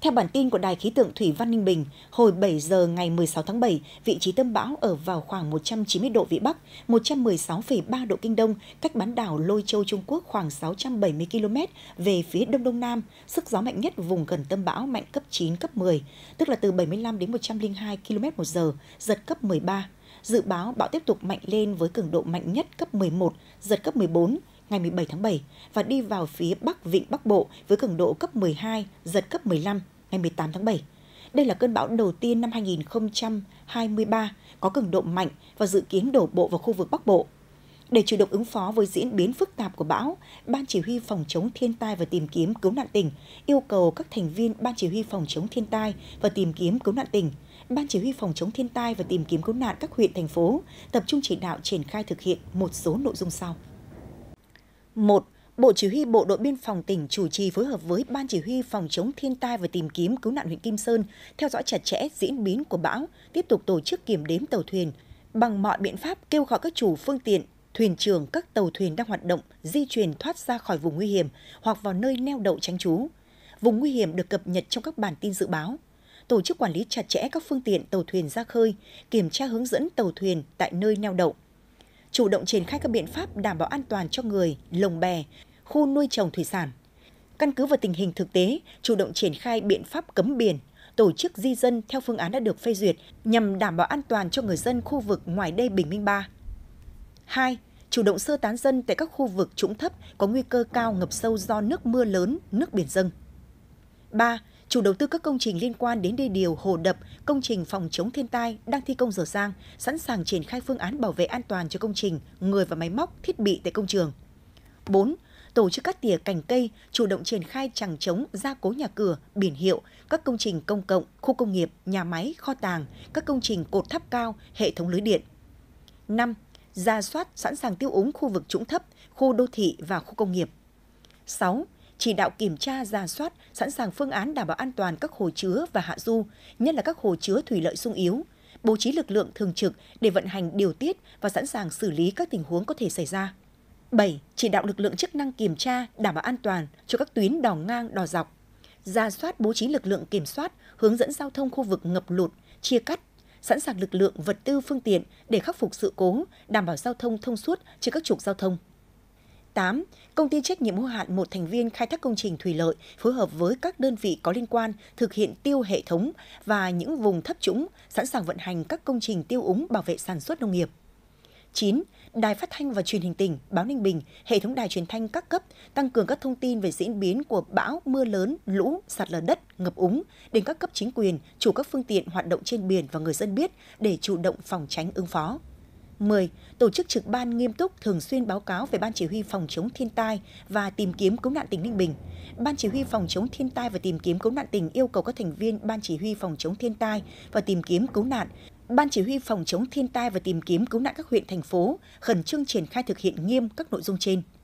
Theo bản tin của Đài khí tượng Thủy Văn Ninh Bình, hồi 7 giờ ngày 16 tháng 7, vị trí tâm bão ở vào khoảng 190 độ Vĩ Bắc, 116,3 độ Kinh Đông, cách bán đảo Lôi Châu Trung Quốc khoảng 670 km về phía Đông Đông Nam. Sức gió mạnh nhất vùng gần tâm bão mạnh cấp 9, cấp 10, tức là từ 75 đến 102 km một giờ, giật cấp 13. Dự báo bão tiếp tục mạnh lên với cường độ mạnh nhất cấp 11, giật cấp 14, ngày 17 tháng 7 và đi vào phía Bắc Vịnh Bắc Bộ với cường độ cấp 12, giật cấp 15 ngày 18 tháng 7. Đây là cơn bão đầu tiên năm 2023 có cường độ mạnh và dự kiến đổ bộ vào khu vực Bắc Bộ. Để chủ động ứng phó với diễn biến phức tạp của bão, Ban Chỉ huy Phòng chống thiên tai và tìm kiếm cứu nạn tỉnh yêu cầu các thành viên Ban Chỉ huy Phòng chống thiên tai và tìm kiếm cứu nạn tỉnh, Ban Chỉ huy Phòng chống thiên tai và tìm kiếm cứu nạn các huyện, thành phố tập trung chỉ đạo triển khai thực hiện một số nội dung sau. 1. Bộ Chỉ huy Bộ đội Biên phòng tỉnh chủ trì phối hợp với Ban Chỉ huy Phòng chống thiên tai và tìm kiếm cứu nạn huyện Kim Sơn, theo dõi chặt chẽ diễn biến của bão, tiếp tục tổ chức kiểm đếm tàu thuyền. Bằng mọi biện pháp kêu gọi các chủ phương tiện, thuyền trưởng các tàu thuyền đang hoạt động di chuyển thoát ra khỏi vùng nguy hiểm hoặc vào nơi neo đậu tránh trú. Vùng nguy hiểm được cập nhật trong các bản tin dự báo. Tổ chức quản lý chặt chẽ các phương tiện tàu thuyền ra khơi, kiểm tra hướng dẫn tàu thuyền tại nơi neo đậu, chủ động triển khai các biện pháp đảm bảo an toàn cho người, lồng bè, khu nuôi trồng thủy sản. Căn cứ vào tình hình thực tế, chủ động triển khai biện pháp cấm biển, tổ chức di dân theo phương án đã được phê duyệt nhằm đảm bảo an toàn cho người dân khu vực ngoài đê Bình Minh 3. 2. Chủ động sơ tán dân tại các khu vực trũng thấp có nguy cơ cao ngập sâu do nước mưa lớn, nước biển dâng. 3 chủ đầu tư các công trình liên quan đến đê điều, hồ đập, công trình phòng chống thiên tai đang thi công dở dang, sẵn sàng triển khai phương án bảo vệ an toàn cho công trình, người và máy móc, thiết bị tại công trường. 4 tổ chức cắt tỉa cành cây, chủ động triển khai chẳng chống, gia cố nhà cửa, biển hiệu, các công trình công cộng, khu công nghiệp, nhà máy, kho tàng, các công trình cột tháp cao, hệ thống lưới điện. 5. Ra soát sẵn sàng tiêu úng khu vực trũng thấp, khu đô thị và khu công nghiệp. 6 chỉ đạo kiểm tra, ra soát, sẵn sàng phương án đảm bảo an toàn các hồ chứa và hạ du, nhất là các hồ chứa thủy lợi sung yếu, bố trí lực lượng thường trực để vận hành điều tiết và sẵn sàng xử lý các tình huống có thể xảy ra. 7. Chỉ đạo lực lượng chức năng kiểm tra, đảm bảo an toàn cho các tuyến đò ngang, đò dọc. Ra soát bố trí lực lượng kiểm soát, hướng dẫn giao thông khu vực ngập lụt, chia cắt, sẵn sàng lực lượng vật tư phương tiện để khắc phục sự cố, đảm bảo giao thông thông suốt trên các trục giao thông. 2008, công ty trách nhiệm hữu hạn một thành viên khai thác công trình thủy lợi phối hợp với các đơn vị có liên quan thực hiện tiêu hệ thống và những vùng thấp trũng, sẵn sàng vận hành các công trình tiêu úng bảo vệ sản xuất nông nghiệp. 9. Đài phát thanh và truyền hình tỉnh, báo Ninh Bình, hệ thống đài truyền thanh các cấp tăng cường các thông tin về diễn biến của bão, mưa lớn, lũ, sạt lở đất, ngập úng đến các cấp chính quyền, chủ các phương tiện hoạt động trên biển và người dân biết để chủ động phòng tránh ứng phó. 10. Tổ chức trực ban nghiêm túc thường xuyên báo cáo về Ban Chỉ huy Phòng chống thiên tai và tìm kiếm cứu nạn tỉnh Ninh Bình. Ban Chỉ huy Phòng chống thiên tai và tìm kiếm cứu nạn tỉnh yêu cầu các thành viên Ban Chỉ huy Phòng chống thiên tai và tìm kiếm cứu nạn Ban Chỉ huy Phòng chống thiên tai và tìm kiếm cứu nạn các huyện, thành phố khẩn trương triển khai thực hiện nghiêm các nội dung trên.